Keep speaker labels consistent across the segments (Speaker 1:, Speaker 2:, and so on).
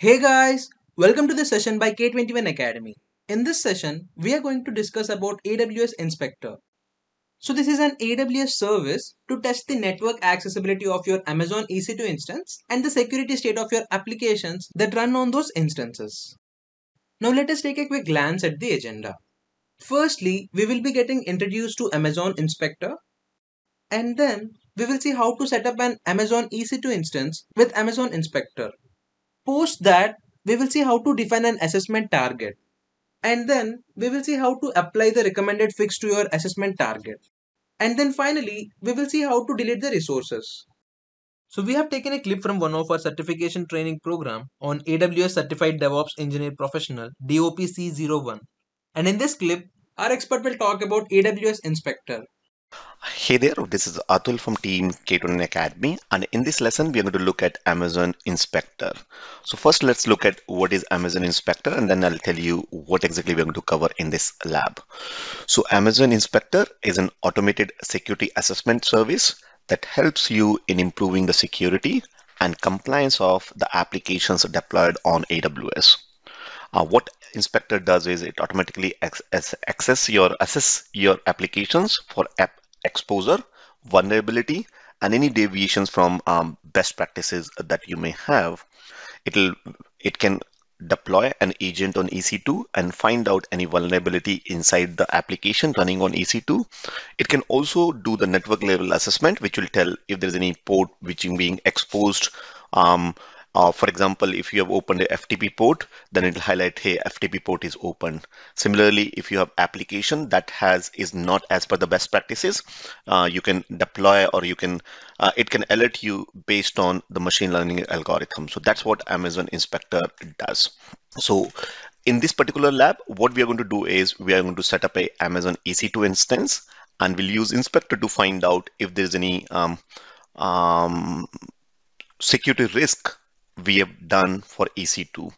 Speaker 1: Hey guys, welcome to this session by K21 Academy. In this session, we are going to discuss about AWS Inspector. So this is an AWS service to test the network accessibility of your Amazon EC2 instance and the security state of your applications that run on those instances. Now let us take a quick glance at the agenda. Firstly, we will be getting introduced to Amazon Inspector and then we will see how to set up an Amazon EC2 instance with Amazon Inspector. Post that, we will see how to define an assessment target. And then we will see how to apply the recommended fix to your assessment target. And then finally, we will see how to delete the resources. So we have taken a clip from one of our certification training program on AWS Certified DevOps Engineer Professional DOPC01. And in this clip, our expert will talk about AWS Inspector,
Speaker 2: Hey there, this is Atul from team K2N Academy and in this lesson we are going to look at Amazon Inspector. So first let's look at what is Amazon Inspector and then I'll tell you what exactly we're going to cover in this lab. So Amazon Inspector is an automated security assessment service that helps you in improving the security and compliance of the applications deployed on AWS. Uh, what inspector does is it automatically access your assess your applications for app exposure, vulnerability, and any deviations from um, best practices that you may have. It'll, it can deploy an agent on EC2 and find out any vulnerability inside the application running on EC2. It can also do the network level assessment, which will tell if there's any port which is being exposed um, uh, for example, if you have opened a FTP port, then it'll highlight, hey, FTP port is open. Similarly, if you have application that has is not as per the best practices, uh, you can deploy or you can uh, it can alert you based on the machine learning algorithm. So that's what Amazon Inspector does. So in this particular lab, what we are going to do is we are going to set up a Amazon EC2 instance and we'll use inspector to find out if there's any um, um, security risk we have done for EC2.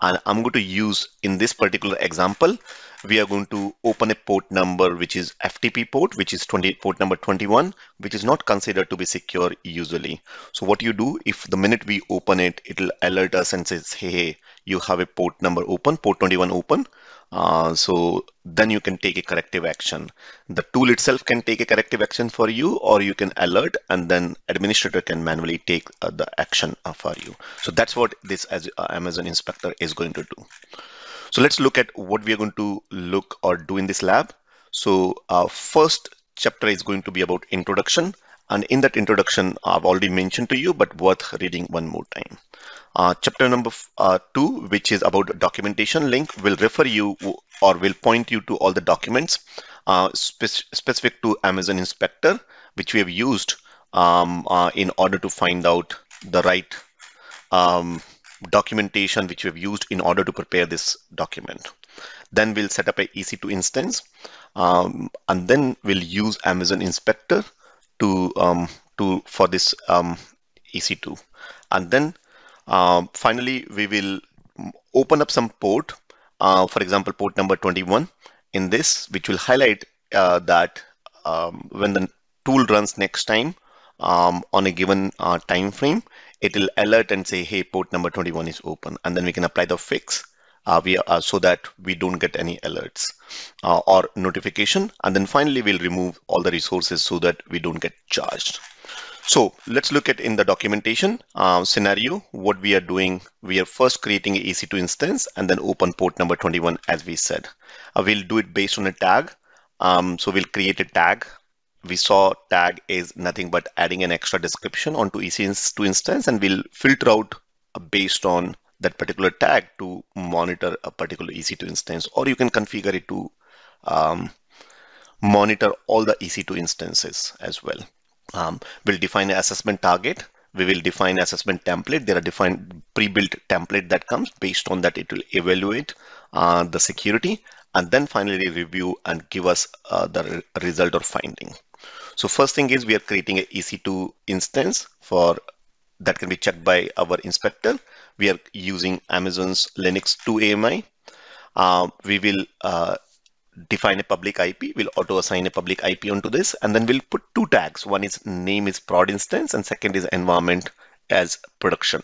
Speaker 2: And I'm going to use in this particular example, we are going to open a port number, which is FTP port, which is 20, port number 21, which is not considered to be secure usually. So what you do, if the minute we open it, it'll alert us and says, hey, you have a port number open, port 21 open. Uh, so then you can take a corrective action. The tool itself can take a corrective action for you or you can alert and then administrator can manually take uh, the action uh, for you. So that's what this as, uh, Amazon inspector is going to do. So let's look at what we are going to look or do in this lab. So our uh, first chapter is going to be about introduction. And in that introduction, I've already mentioned to you, but worth reading one more time. Uh, chapter number uh, two, which is about documentation link, will refer you or will point you to all the documents uh, spe specific to Amazon Inspector, which we have used um, uh, in order to find out the right um, documentation which we have used in order to prepare this document. Then we'll set up a EC2 instance, um, and then we'll use Amazon Inspector to um, to for this um, EC2, and then um, finally, we will open up some port, uh, for example, port number 21 in this, which will highlight uh, that um, when the tool runs next time um, on a given uh, time frame, it will alert and say, hey, port number 21 is open. And then we can apply the fix uh, we, uh, so that we don't get any alerts uh, or notification. And then finally, we'll remove all the resources so that we don't get charged. So let's look at in the documentation uh, scenario, what we are doing. We are first creating an EC2 instance and then open port number 21 as we said. Uh, we'll do it based on a tag. Um, so we'll create a tag. We saw tag is nothing but adding an extra description onto EC2 instance and we'll filter out uh, based on that particular tag to monitor a particular EC2 instance or you can configure it to um, monitor all the EC2 instances as well. Um, we'll define an assessment target. We will define assessment template. There are defined pre-built template that comes based on that. It will evaluate uh, the security and then finally review and give us uh, the re result or finding. So first thing is we are creating an EC2 instance for that can be checked by our inspector. We are using Amazon's Linux 2 AMI. Uh, we will uh, define a public IP. We'll auto assign a public IP onto this. And then we'll put two tags. One is name is prod instance and second is environment as production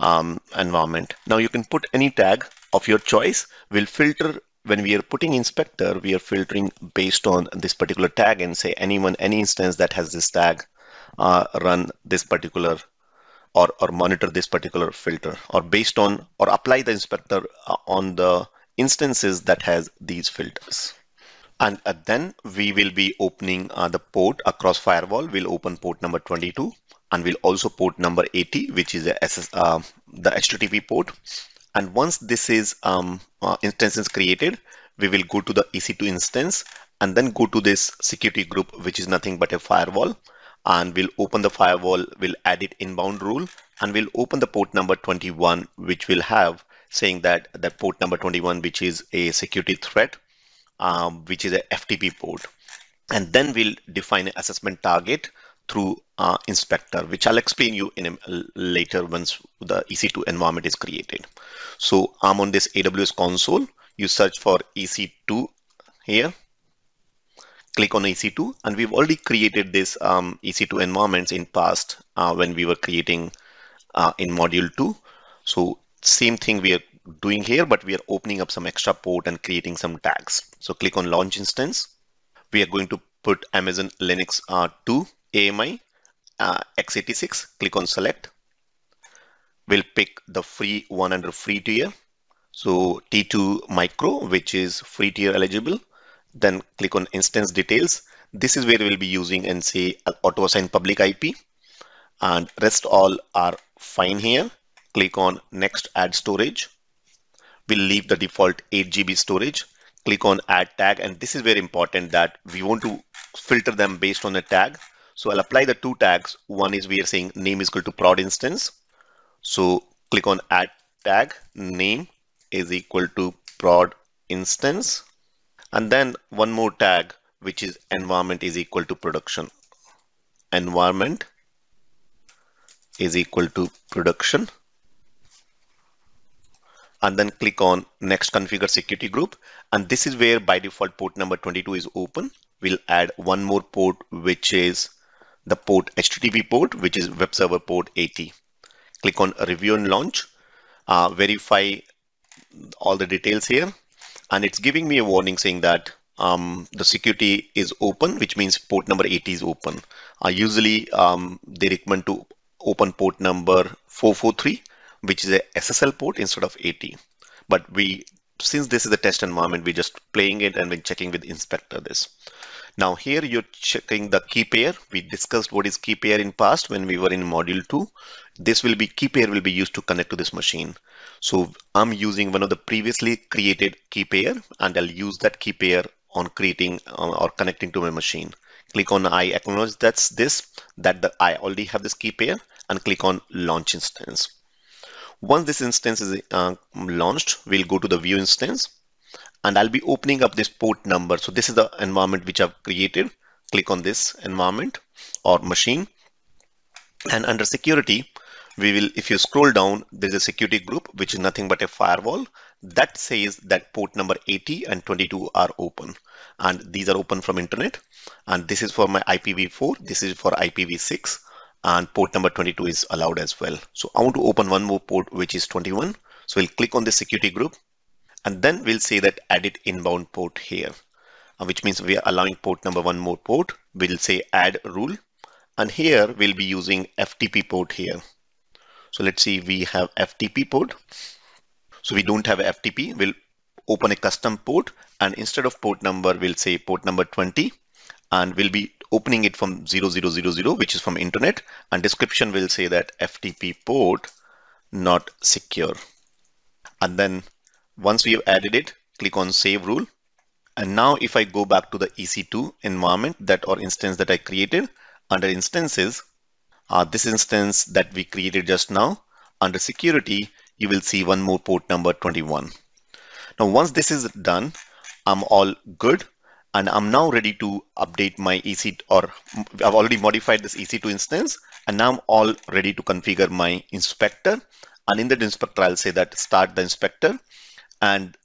Speaker 2: um, environment. Now you can put any tag of your choice. We'll filter when we are putting inspector, we are filtering based on this particular tag and say anyone, any instance that has this tag uh, run this particular or, or monitor this particular filter or based on or apply the inspector uh, on the instances that has these filters. And uh, then we will be opening uh, the port across firewall. We'll open port number 22 and we'll also port number 80, which is SS, uh, the HTTP port. And once this is um, uh, instance is created, we will go to the EC2 instance and then go to this security group, which is nothing but a firewall. And we'll open the firewall, we'll add it inbound rule, and we'll open the port number 21, which will have saying that the port number 21, which is a security threat, um, which is a FTP port. And then we'll define an assessment target through uh, inspector, which I'll explain you in a, later once the EC2 environment is created. So I'm on this AWS console. You search for EC2 here. Click on EC2 and we've already created this um, EC2 environments in past uh, when we were creating uh, in module 2. So same thing we are doing here, but we are opening up some extra port and creating some tags. So click on launch instance. We are going to put Amazon Linux R2 AMI uh, uh x86. Click on select. We'll pick the free one under free tier. So T2 micro, which is free tier eligible. Then click on instance details. This is where we'll be using and say uh, auto assign public IP and rest all are fine here click on next add storage. We'll leave the default 8 GB storage, click on add tag. And this is very important that we want to filter them based on a tag. So I'll apply the two tags. One is we are saying name is equal to prod instance. So click on add tag name is equal to prod instance. And then one more tag, which is environment is equal to production. Environment is equal to production and then click on next configure security group. And this is where by default port number 22 is open. We'll add one more port, which is the port HTTP port, which is web server port 80. Click on review and launch, uh, verify all the details here. And it's giving me a warning saying that um, the security is open, which means port number 80 is open. Uh, usually um, they recommend to open port number 443 which is a SSL port instead of 80. But we, since this is a test environment, we're just playing it and we're checking with inspector this. Now here you're checking the key pair. We discussed what is key pair in past when we were in module two. This will be key pair will be used to connect to this machine. So I'm using one of the previously created key pair and I'll use that key pair on creating uh, or connecting to my machine. Click on I acknowledge that's this, that the, I already have this key pair and click on launch instance. Once this instance is uh, launched, we'll go to the view instance and I'll be opening up this port number. So this is the environment which I've created. Click on this environment or machine and under security, we will, if you scroll down, there's a security group, which is nothing but a firewall that says that port number 80 and 22 are open and these are open from internet. And this is for my IPv4. This is for IPv6 and port number 22 is allowed as well. So I want to open one more port, which is 21. So we'll click on the security group and then we'll say that edit inbound port here, uh, which means we are allowing port number one more port. We'll say add rule and here we'll be using FTP port here. So let's see, we have FTP port. So we don't have FTP. We'll open a custom port and instead of port number, we'll say port number 20 and we'll be opening it from 0000, which is from internet, and description will say that FTP port not secure. And then once we have added it, click on save rule. And now if I go back to the EC2 environment that or instance that I created under instances, uh, this instance that we created just now under security, you will see one more port number 21. Now, once this is done, I'm all good and I'm now ready to update my EC or I've already modified this EC2 instance and now I'm all ready to configure my inspector and in that inspector I'll say that start the inspector and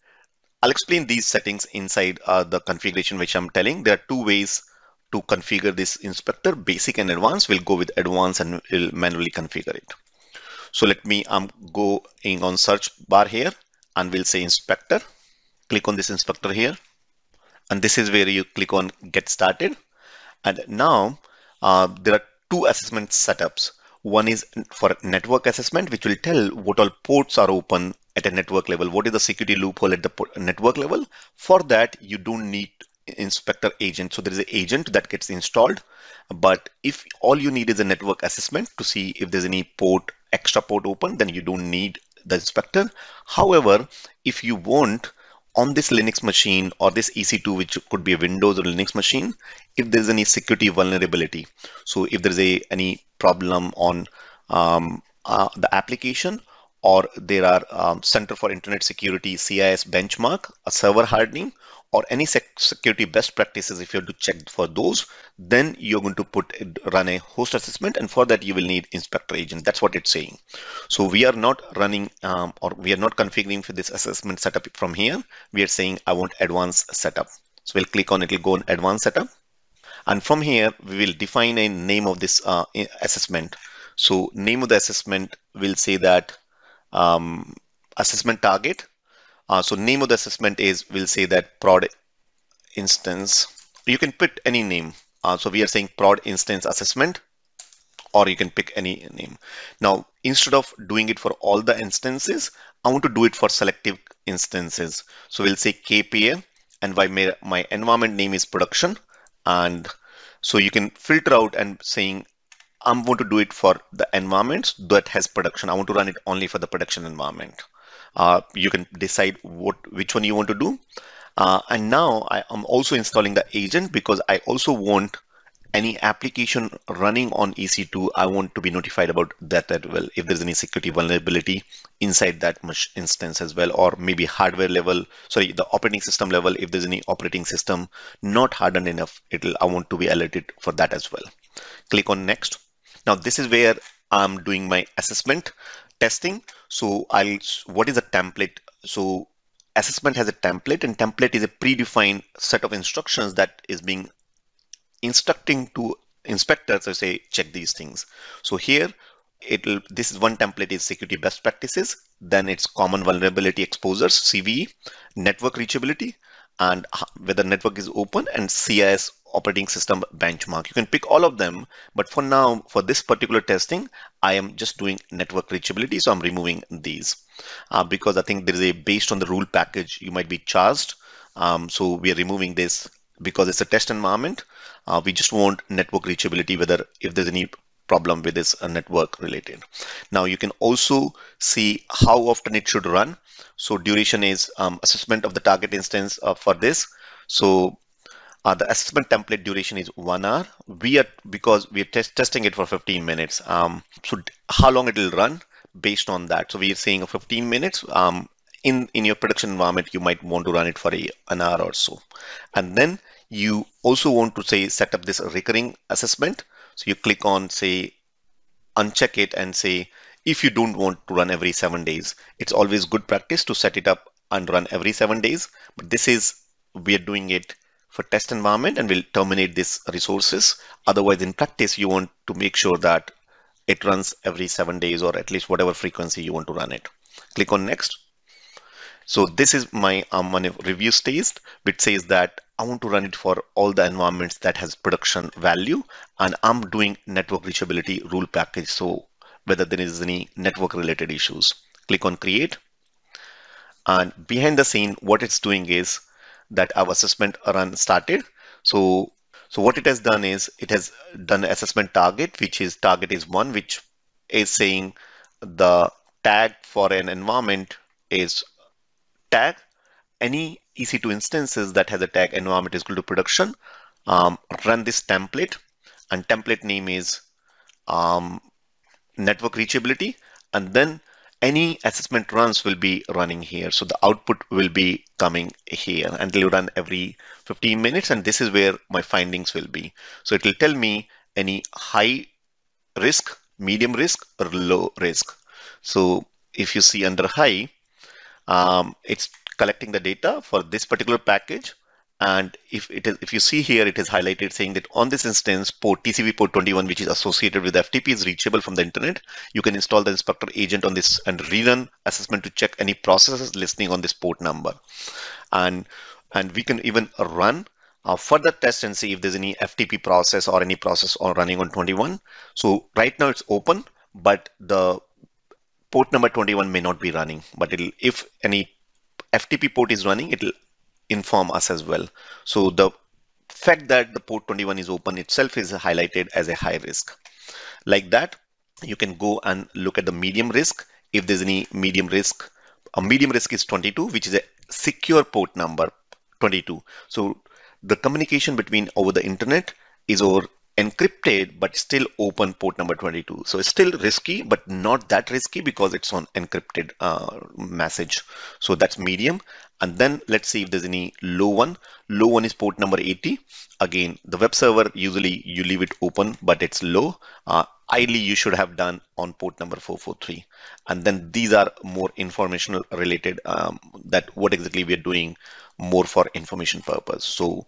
Speaker 2: I'll explain these settings inside uh, the configuration which I'm telling. There are two ways to configure this inspector, basic and advanced. We'll go with advanced and we'll manually configure it. So let me um, go in on search bar here and we'll say inspector. Click on this inspector here and this is where you click on get started. And now uh, there are two assessment setups. One is for network assessment, which will tell what all ports are open at a network level. What is the security loophole at the network level? For that, you don't need inspector agent. So there is an agent that gets installed. But if all you need is a network assessment to see if there's any port, extra port open, then you don't need the inspector. However, if you want on this Linux machine or this EC2, which could be a Windows or Linux machine, if there's any security vulnerability. So if there's a any problem on um, uh, the application or there are um, Center for Internet Security CIS benchmark, a server hardening, or any security best practices if you have to check for those then you're going to put run a host assessment and for that you will need inspector agent that's what it's saying so we are not running um, or we are not configuring for this assessment setup from here we are saying i want advanced setup so we'll click on it will go on advanced setup and from here we will define a name of this uh, assessment so name of the assessment will say that um, assessment target uh, so name of the assessment is, we'll say that prod instance. You can put any name. Uh, so we are saying prod instance assessment, or you can pick any name. Now, instead of doing it for all the instances, I want to do it for selective instances. So we'll say KPA, and by my, my environment name is production. And so you can filter out and saying I'm going to do it for the environments that has production. I want to run it only for the production environment. Uh, you can decide what which one you want to do. Uh, and now I am also installing the agent because I also want any application running on EC2, I want to be notified about that as well. If there's any security vulnerability inside that instance as well, or maybe hardware level, sorry, the operating system level, if there's any operating system not hardened enough, it'll I want to be alerted for that as well. Click on next. Now this is where I'm doing my assessment testing. So I'll, what is a template? So assessment has a template and template is a predefined set of instructions that is being instructing to inspectors to say, check these things. So here it'll, this is one template is security best practices. Then it's common vulnerability exposures, CVE, network reachability, and whether network is open and CIS operating system benchmark. You can pick all of them, but for now, for this particular testing, I am just doing network reachability, so I'm removing these uh, because I think there is a based on the rule package you might be charged. Um, so we are removing this because it's a test environment. Uh, we just want network reachability, whether if there's any problem with this uh, network related. Now you can also see how often it should run. So duration is um, assessment of the target instance uh, for this. So uh, the assessment template duration is one hour. We are because we are test, testing it for 15 minutes. Um, so how long it will run based on that. So we are saying 15 minutes. Um, in in your production environment, you might want to run it for a, an hour or so, and then you also want to say set up this recurring assessment. So you click on say uncheck it and say if you don't want to run every seven days, it's always good practice to set it up and run every seven days. But this is we are doing it for test environment and will terminate these resources. Otherwise, in practice, you want to make sure that it runs every seven days or at least whatever frequency you want to run it. Click on next. So this is my um, review stage, which says that I want to run it for all the environments that has production value and I'm doing network reachability rule package. So whether there is any network related issues, click on create. And behind the scene, what it's doing is that our assessment run started. So, so what it has done is it has done assessment target, which is target is one, which is saying the tag for an environment is tag. Any EC2 instances that has a tag environment is equal to production. Um, run this template and template name is um, network reachability. And then any assessment runs will be running here. So the output will be coming here and it'll run every 15 minutes. And this is where my findings will be. So it will tell me any high risk, medium risk or low risk. So if you see under high, um, it's collecting the data for this particular package and if it is, if you see here, it is highlighted saying that on this instance, port TCP port 21, which is associated with FTP, is reachable from the internet. You can install the inspector agent on this and rerun assessment to check any processes listening on this port number. And and we can even run a uh, further test and see if there's any FTP process or any process on running on 21. So right now it's open, but the port number 21 may not be running, but it'll, if any FTP port is running, it'll inform us as well. So the fact that the port 21 is open itself is highlighted as a high risk. Like that, you can go and look at the medium risk. If there's any medium risk, a medium risk is 22, which is a secure port number 22. So the communication between over the internet is over encrypted but still open port number 22 so it's still risky but not that risky because it's on encrypted uh, message so that's medium and then let's see if there's any low one low one is port number 80 again the web server usually you leave it open but it's low uh, ideally you should have done on port number 443 and then these are more informational related um, that what exactly we are doing more for information purpose so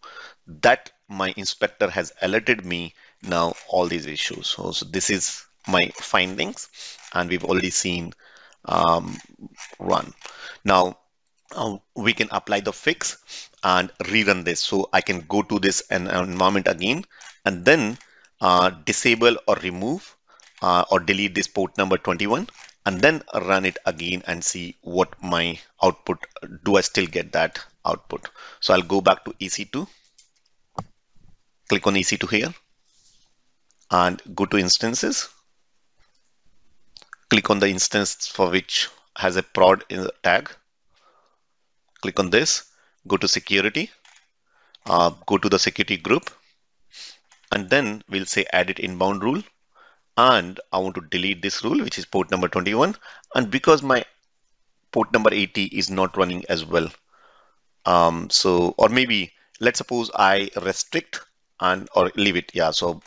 Speaker 2: that my inspector has alerted me now all these issues so, so this is my findings and we've already seen um, run now uh, we can apply the fix and rerun this so I can go to this environment again and then uh, disable or remove uh, or delete this port number 21 and then run it again and see what my output do I still get that output so I'll go back to EC2 click on EC2 here and go to instances click on the instance for which has a prod tag click on this go to security uh, go to the security group and then we'll say add it inbound rule. And I want to delete this rule, which is port number 21. And because my port number 80 is not running as well. Um, so, or maybe let's suppose I restrict and or leave it. Yeah, so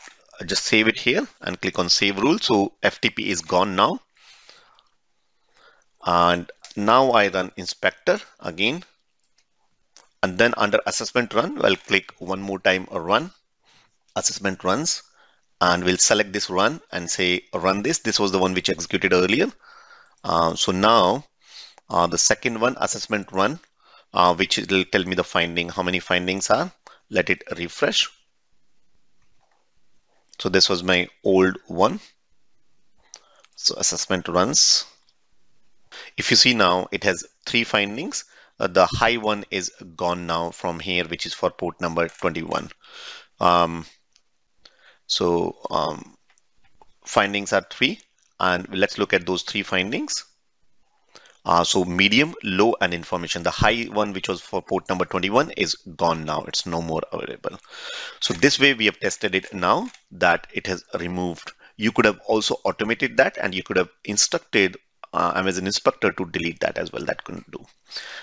Speaker 2: just save it here and click on save rule. So FTP is gone now. And now I run inspector again. And then under assessment run, I'll click one more time or run assessment runs and we'll select this run and say run this. This was the one which executed earlier. Uh, so now uh, the second one assessment run, uh, which will tell me the finding, how many findings are. Let it refresh. So this was my old one. So assessment runs. If you see now, it has three findings. Uh, the high one is gone now from here, which is for port number 21. Um, so um, findings are three, and let's look at those three findings. Uh, so medium, low, and information. The high one, which was for port number 21, is gone now. It's no more available. So this way we have tested it now that it has removed. You could have also automated that and you could have instructed uh, Amazon Inspector to delete that as well. That couldn't do.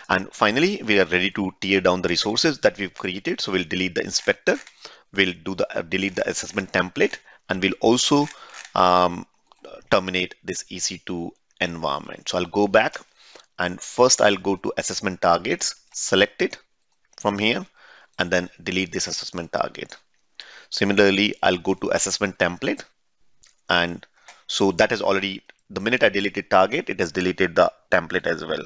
Speaker 2: And finally, we are ready to tear down the resources that we've created. So we'll delete the inspector we'll do the uh, delete the assessment template and we'll also um, terminate this EC2 environment. So I'll go back and first I'll go to assessment targets, select it from here and then delete this assessment target. Similarly, I'll go to assessment template and so that is already the minute I deleted target, it has deleted the template as well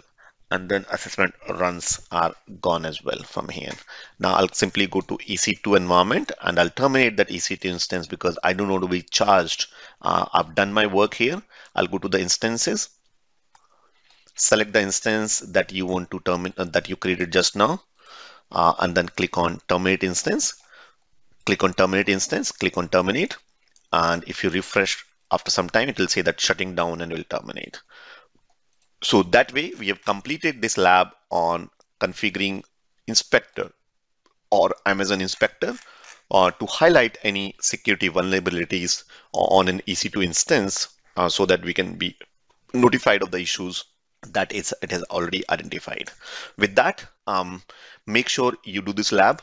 Speaker 2: and then assessment runs are gone as well from here. Now I'll simply go to EC2 environment and I'll terminate that EC2 instance because I don't want to be charged. Uh, I've done my work here. I'll go to the instances, select the instance that you want to terminate uh, that you created just now, uh, and then click on terminate instance. Click on terminate instance, click on terminate. And if you refresh after some time, it will say that shutting down and will terminate. So that way we have completed this lab on configuring inspector or Amazon inspector uh, to highlight any security vulnerabilities on an EC2 instance uh, so that we can be notified of the issues that it has already identified. With that, um, make sure you do this lab.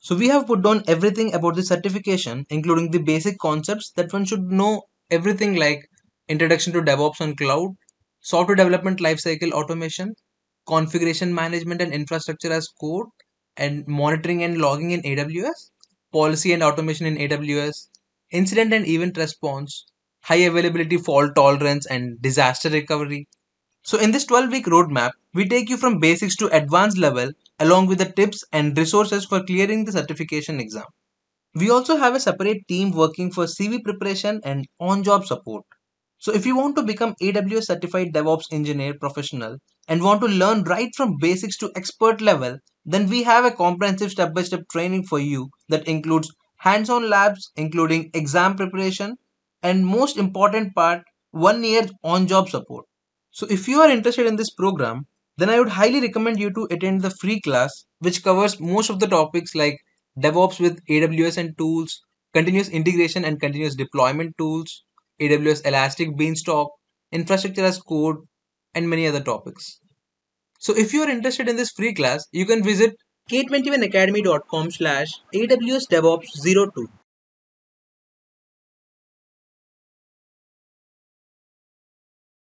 Speaker 2: So
Speaker 1: we have put down everything about the certification, including the basic concepts that one should know everything like introduction to DevOps on cloud, software development lifecycle automation, configuration management and infrastructure as code, and monitoring and logging in AWS, policy and automation in AWS, incident and event response, high availability fault tolerance, and disaster recovery. So, in this 12 week roadmap, we take you from basics to advanced level along with the tips and resources for clearing the certification exam. We also have a separate team working for CV preparation and on job support. So if you want to become AWS certified DevOps engineer professional and want to learn right from basics to expert level, then we have a comprehensive step-by-step -step training for you that includes hands-on labs, including exam preparation, and most important part, one year on-job support. So if you are interested in this program, then I would highly recommend you to attend the free class, which covers most of the topics like DevOps with AWS and tools, continuous integration and continuous deployment tools, AWS Elastic Beanstalk, infrastructure as code, and many other topics. So if you are interested in this free class, you can visit k21academy.com slash aws devops 02